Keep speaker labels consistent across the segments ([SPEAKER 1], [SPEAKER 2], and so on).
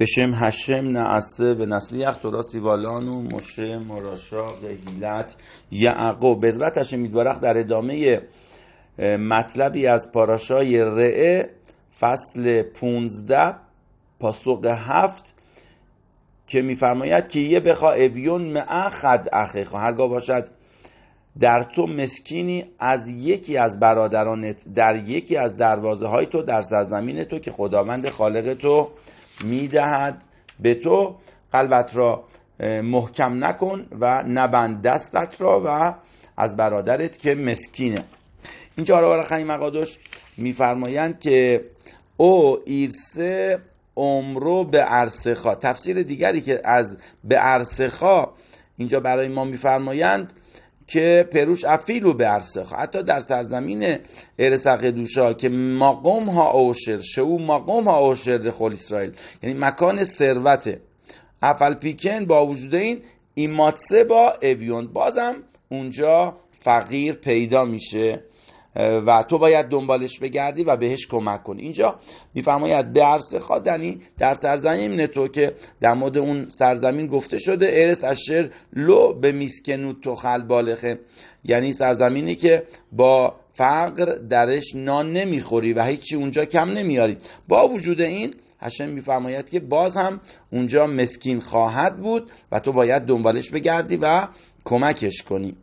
[SPEAKER 1] بشم هشم نعسه به نسلی اختورا سیوالان و مشه مراشاق هیلت یعقوب بزرت هشم در ادامه مطلبی از پاراشای رعه فصل پونزده پاسخ هفت که میفرماید که یه بخوا اویون معخد اخیخا هرگاه باشد در تو مسکینی از یکی از برادرانت در یکی از دروازه های تو در سرزمین تو که خداوند خالق تو میدهد به تو قلبت را محکم نکن و نبند دستت را و از برادرت که مسکینه اینجا چهار برای مقادش میفرمایند که او ایرسه عمرو به ارسخا تفسیر دیگری که از به ارسخا اینجا برای ما میفرمایند که پروش افیلو به ارسخ حتی در سرزمین ارسق دوشا که مقام ها اوشر شو مقام ها اوشر خول اسرائیل یعنی مکان ثروته افل پیکن با وجود این ایماتسه با اویون بازم اونجا فقیر پیدا میشه و تو باید دنبالش بگردی و بهش کمک کنی اینجا میفرماید به عرص خادنی در سرزمین تو که در مورد اون سرزمین گفته شده ارس اشر لو به میسکنو تو خل بالخه یعنی سرزمینی که با فقر درش نان نمیخوری و هیچی اونجا کم نمیاری با وجود این هشم میفرماید که باز هم اونجا مسکین خواهد بود و تو باید دنبالش بگردی و کمکش کنی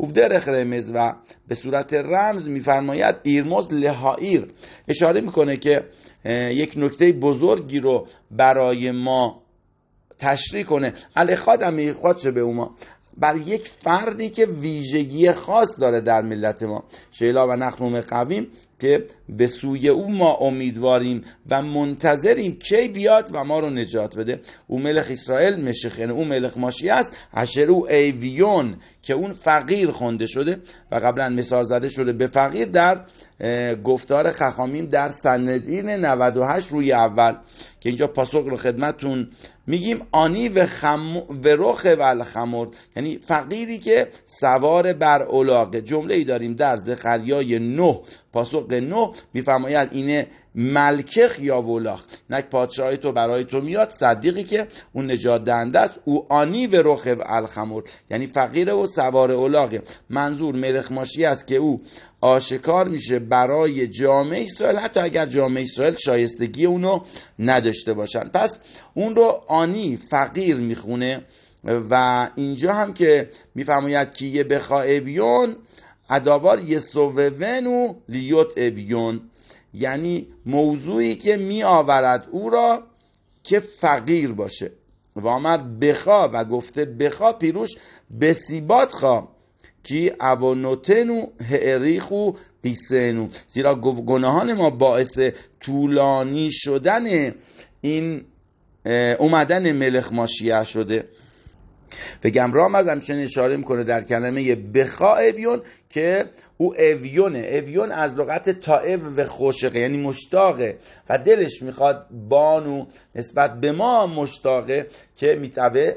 [SPEAKER 1] ובדרך رمز و به صورت رمز میفرماید ایرمز لهایر اشاره میکنه که یک نکته بزرگی رو برای ما تشریح کنه الخاد هم به اوما بر یک فردی که ویژگی خاص داره در ملت ما شیلا و نخنوم قویم که به سوی او ما امیدواریم و منتظریم کی بیاد و ما رو نجات بده او ملخ اسرائیل مشخن یعنی او ملخ ماشی است او ایویون که اون فقیر خونده شده و قبلا مثال زده شده به فقیر در گفتار خخامیم در سندین 98 روی اول که اینجا پاسخ رو خدمتون میگیم آنی و, خم... و یعنی فقیری که سوار بر علاقه جمله ای داریم در زخریای نه پاسخ شق نو میفرماید اینه ملکخ یا ولاخ نک پادشاهی تو برای تو میاد صدیقی که اون نجات دهنده است او آنی و رخ الخمر یعنی فقیره و سوار اولاغه منظور مرخماشی است که او آشکار میشه برای جامعه اسرائیل حتی اگر جامعه اسرائیل شایستگی اونو نداشته باشن پس اون رو آنی فقیر میخونه و اینجا هم که میفرماید کیه بیون ادابار یسوونو لیوت اویون یعنی موضوعی که می آورد او را که فقیر باشه و آمد بخوا و گفته بخوا پیروش بسیبات خوا کی اوانوتنو هریخو قیسنو زیرا گناهان ما باعث طولانی شدن این اومدن ملخ ماشیه شده بگم از همچنین اشاره میکنه در کلمه بخا اویون که او اویونه اویون از لغت تائب و خوشقه یعنی مشتاقه و دلش میخواد بانو نسبت به ما مشتاقه که میتوه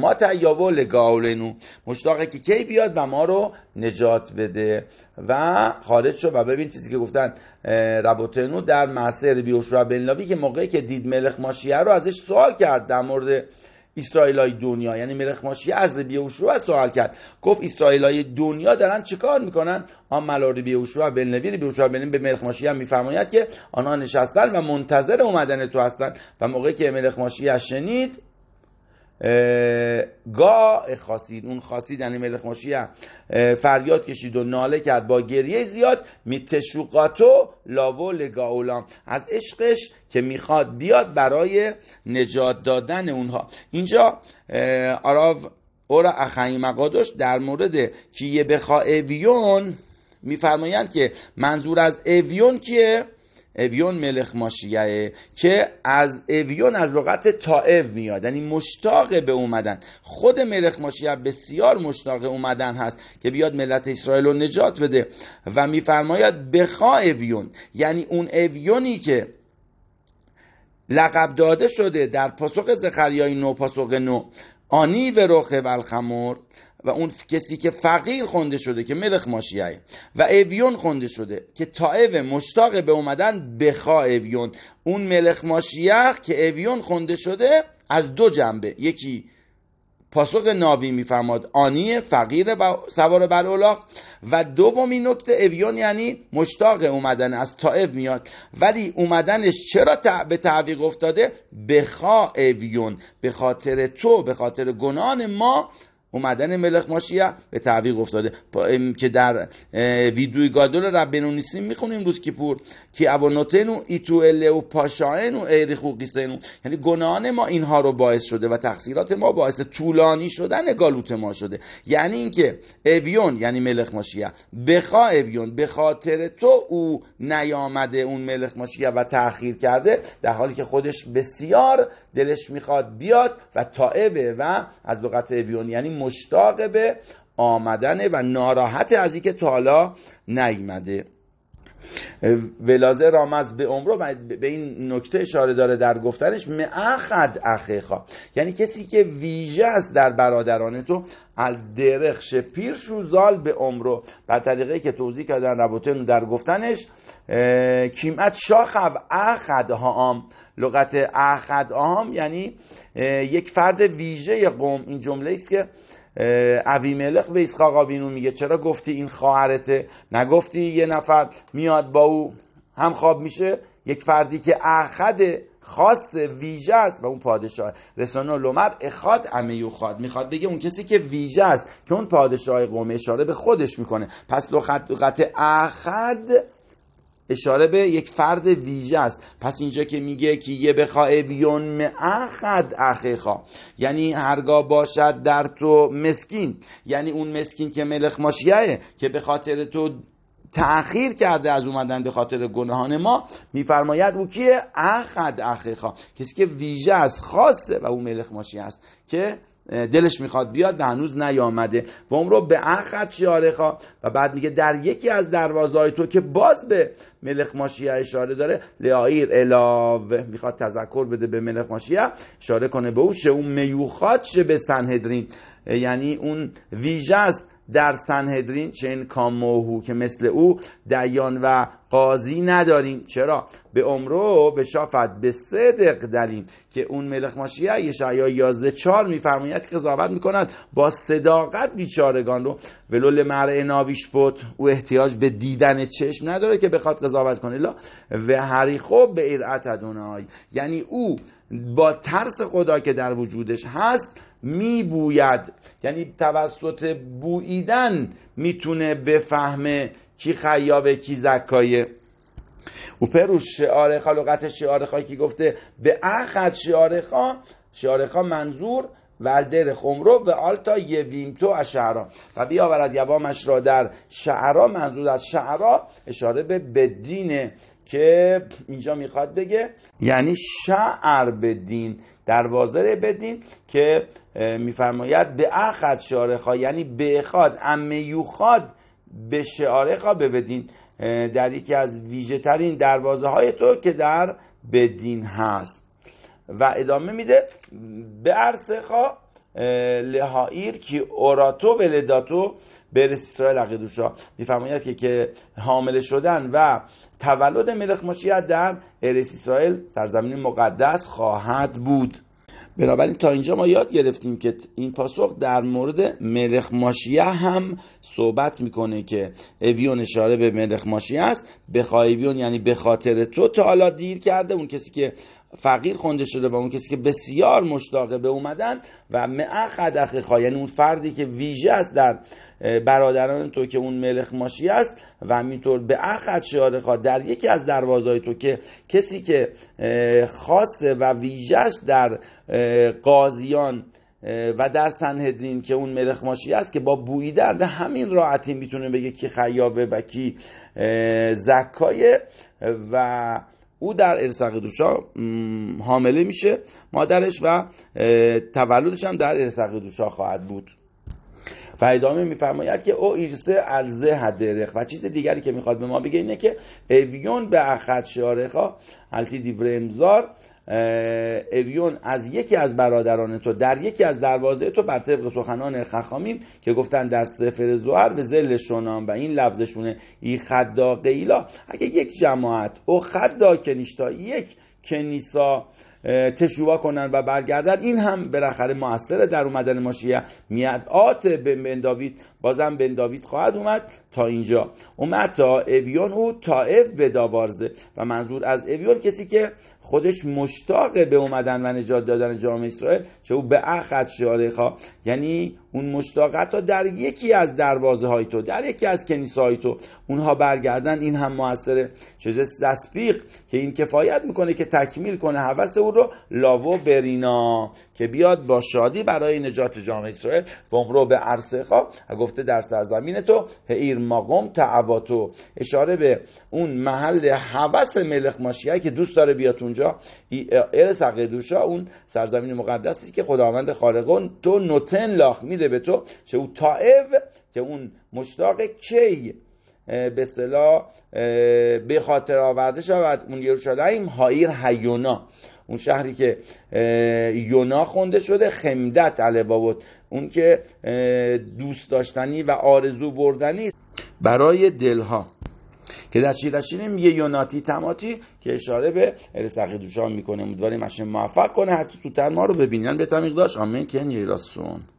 [SPEAKER 1] ما تیاو لگاولنو مشتاقه که کی بیاد و ما رو نجات بده و خارج شد و ببین چیزی که گفتن ربوتنو در بیوش بیوشرا بینلاوی که موقعی که دید ملخ ماشیه رو ازش سوال کرد در مورد اسرائیلای دنیا یعنی ملخماشی از بیوشوا سوال کرد گفت اسرائیلای دنیا دارن چیکار میکنن آن ملار بیوشوا بن نویر بیوشوا بن به ماشی هم میفرماید که آنها نشستن و منتظر اومدن تو هستند و موقعی که مرخماشی شنید گا خاصید اون خاصید یعنی ملخ فریاد کشید و ناله کرد با گریه زیاد میتشوقاتو لاو لگاولام از عشقش که میخواد بیاد برای نجات دادن اونها اینجا آراو اورا اخایی مقادش در مورد یه بخواه اویون میفرمایند که منظور از اویون کیه اویون ملخ ماشیه که از اویون از لغت تائو میاد یعنی مشتاق به اومدن خود ملخ ماشیه بسیار مشتاق اومدن هست که بیاد ملت اسرائیل رو نجات بده و میفرماید بخوا اویون یعنی اون اویونی که لقب داده شده در پاسخ زخریای نو پاسخ نو آنی و و الخمر و اون کسی که فقیر خونده شده که ملخ ماشیه و اویون خونده شده که تائب مشتاق به اومدن بخوا اویون اون ملخ ماشیه که اویون خونده شده از دو جنبه یکی پاسخ ناوی میفرماد آنی فقیر با سوار بر اولاق و دومی نکته اویون یعنی مشتاق اومدن از تائب میاد ولی اومدنش چرا به تعویق افتاده بخا اویون به خاطر تو به خاطر گنان ما اومدن ملخ ماشیه به تعویق افتاده که در ویدوی گادول ربنو نیستیم میخونیم روز کیپور که و ایتو و ایریخو قیسنو یعنی گناهان ما اینها رو باعث شده و تقصیرات ما باعث طولانی شدن گالوت ما شده یعنی اینکه اویون یعنی ملخ ماشیه بخوا اویون به خاطر تو او نیامده اون ملخ ماشیه و تاخیر کرده در حالی که خودش بسیار دلش میخواد بیاد و تائبه و از لغت اویون یعنی مشتاق به آمدنه و ناراحت از اینکه تالا نیمده ولازه رامز به عمرو به این نکته اشاره داره در گفتنش معخد اخیخا یعنی کسی که ویژه است در برادران تو از درخش پیرش شوزال به عمرو به طریقه که توضیح کردن ربوتن در گفتنش کیمت شاخب اخد هام لغت اخد هام یعنی یک فرد ویژه قوم این جمله است که اوی ملخ به اسحاق میگه چرا گفتی این خواهرته نگفتی یه نفر میاد با او هم خواب میشه یک فردی که اخد خاص ویژه است و اون پادشاه رسانه لومر اخاد امیو خاد میخواد بگه اون کسی که ویژه است که اون پادشاه قوم اشاره به خودش میکنه پس لغت اخد اشاره به یک فرد ویژه است پس اینجا که میگه که یه بخواه اخد اخیخا یعنی هرگاه باشد در تو مسکین یعنی اون مسکین که ملخ ماشیه که به خاطر تو تأخیر کرده از اومدن به خاطر گناهان ما میفرماید او کیه اخد اخیخا کسی که ویژه است خاصه و او ملخ ماشی است که دلش میخواد بیاد و هنوز نیامده و رو به اخت شارخا و بعد میگه در یکی از دروازهای تو که باز به ملخ اشاره داره لعایر الاوه میخواد تذکر بده به ملخ ماشیه اشاره کنه به او شه اون میوخات شه به سنهدرین یعنی اون ویژه است در سنهدرین چین کاموهو که مثل او دیان و قاضی نداریم چرا به عمرو به شافت به صدق دلیل که اون ملخ ماشیه یشعیا 11 4 میفرماید که قضاوت میکنند با صداقت بیچارگان رو ولول مرع نابیش بود او احتیاج به دیدن چشم نداره که بخواد قضاوت کنه لا و هری به ارعت ادونای یعنی او با ترس خدا که در وجودش هست میبوید یعنی توسط بویدن میتونه بفهمه کی خیابه کی زکایه او پروش شعار لغت شعار خواهی که گفته به اخد شعار خواه شعار منظور وردر خمرو و آلتا یویمتو از شعرا و بیاورد یوامش را در شعرا منظور از شعرا اشاره به بدینه که اینجا میخواد بگه یعنی شعر بدین در واضر بدین که میفرماید به اخد شعرخا یعنی به اخاد امیو خاد به شعاره به بدین در یکی از ویژه ترین دروازه های تو که در بدین هست و ادامه میده به عرصه خواه لهایر که اوراتو و لداتو برس اسرائیل عقیدوشا میفرماید که که حامل شدن و تولد ملخ مشیت در ارس اسرائیل سرزمین مقدس خواهد بود بنابراین تا اینجا ما یاد گرفتیم که این پاسخ در مورد ملخ ماشیه هم صحبت میکنه که اویون اشاره به ملخ ماشیه است اویون یعنی به خاطر تو تا حالا دیر کرده اون کسی که فقیر خونده شده و اون کسی که بسیار مشتاقه به اومدن و معخد اخخا یعنی اون فردی که ویژه است در برادران تو که اون ملخ ماشی است و همینطور به اخت شعار در یکی از دروازهای تو که کسی که خاصه و ویژش در قاضیان و در سنهدین که اون ماشی است که با به همین راحتی میتونه بگه کی خیابه و کی زکایه و او در ارسق دوشا حامله میشه مادرش و تولدش هم در ارسق دوشا خواهد بود و ادامه میفرماید که او ایرسه الزه هدرخ و چیز دیگری که میخواد به ما بگه اینه که اویون به اخت شارخا التی دیورمزار اویون از یکی از برادران تو در یکی از دروازه تو بر طبق سخنان خخامیم که گفتن در سفر زهر به زل شنام و این لفظشونه ای خدا قیلا اگه یک جماعت او خدا کنیشتا یک کنیسا تشوا کنن و برگردن این هم بالاخره موثر در اومدن ما شیعه به بن داوید بازم بن داوید خواهد اومد تا اینجا اومد تا اویون او تائف به داوارزه و منظور از اویون کسی که خودش مشتاق به اومدن و نجات دادن جامعه اسرائیل چه او به اخد شارخا یعنی اون مشتاق تا در یکی از دروازه های تو در یکی از کنیسه های تو اونها برگردن این هم موثر چیز که این کفایت میکنه که تکمیل کنه حوث لاوو برینا که بیاد با شادی برای نجات جامعه اسرائیل بمرو به عرصه و گفته در سرزمین تو هیر ماقم تعواتو اشاره به اون محل حوث ملخ ماشیه که دوست داره بیاد اونجا ایر سقیدوشا اون سرزمین مقدسی که خداوند خالقون تو نوتن لاخ میده به تو چه او تائب که اون مشتاق کی به صلاح به خاطر آورده شود اون یروشالایم هایر هیونا اون شهری که یونا خونده شده خمدت بود. اون که دوست داشتنی و آرزو بردنی برای دلها که در شیر میگه یوناتی تماتی که اشاره به ارسقی دوشان میکنه امیدواریم اشن موفق کنه هرچی سوتر ما رو ببینن به تمیق داشت آمین که یه یعنی